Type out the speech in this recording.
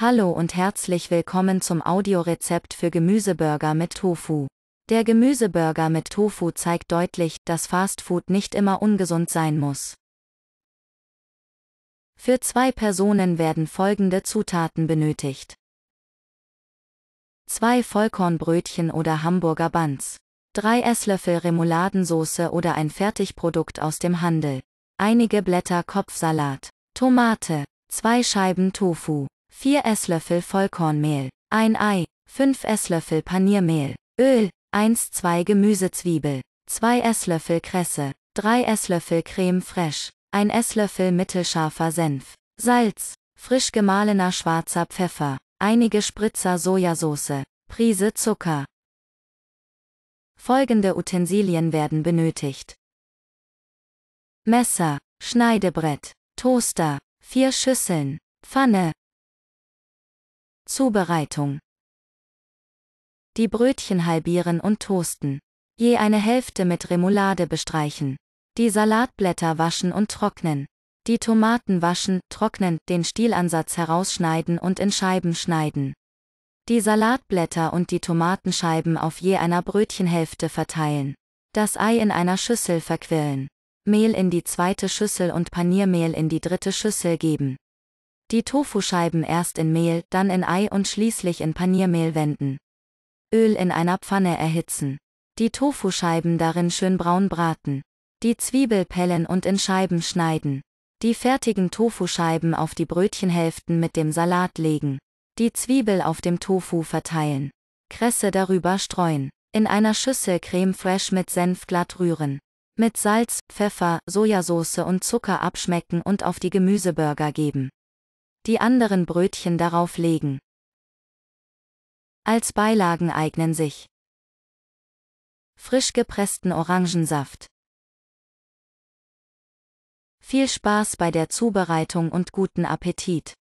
Hallo und herzlich willkommen zum Audiorezept für Gemüseburger mit Tofu. Der Gemüseburger mit Tofu zeigt deutlich, dass Fastfood nicht immer ungesund sein muss. Für zwei Personen werden folgende Zutaten benötigt. Zwei Vollkornbrötchen oder Hamburger Buns. Drei Esslöffel Remouladensauce oder ein Fertigprodukt aus dem Handel. Einige Blätter Kopfsalat. Tomate. Zwei Scheiben Tofu. 4 Esslöffel Vollkornmehl, 1 Ei, 5 Esslöffel Paniermehl, Öl, 1-2 Gemüsezwiebel, 2 Esslöffel Kresse, 3 Esslöffel Creme fraiche, 1 Esslöffel mittelscharfer Senf, Salz, frisch gemahlener schwarzer Pfeffer, einige Spritzer Sojasauce, Prise Zucker. Folgende Utensilien werden benötigt. Messer, Schneidebrett, Toaster, 4 Schüsseln, Pfanne, Zubereitung. Die Brötchen halbieren und toasten. Je eine Hälfte mit Remoulade bestreichen. Die Salatblätter waschen und trocknen. Die Tomaten waschen, trocknen, den Stielansatz herausschneiden und in Scheiben schneiden. Die Salatblätter und die Tomatenscheiben auf je einer Brötchenhälfte verteilen. Das Ei in einer Schüssel verquillen. Mehl in die zweite Schüssel und Paniermehl in die dritte Schüssel geben. Die Tofuscheiben erst in Mehl, dann in Ei und schließlich in Paniermehl wenden. Öl in einer Pfanne erhitzen. Die Tofuscheiben darin schön braun braten. Die Zwiebel pellen und in Scheiben schneiden. Die fertigen Tofuscheiben auf die Brötchenhälften mit dem Salat legen. Die Zwiebel auf dem Tofu verteilen. Kresse darüber streuen. In einer Schüssel Creme Fraiche mit Senf glatt rühren. Mit Salz, Pfeffer, Sojasauce und Zucker abschmecken und auf die Gemüseburger geben die anderen Brötchen darauf legen. Als Beilagen eignen sich frisch gepressten Orangensaft. Viel Spaß bei der Zubereitung und guten Appetit!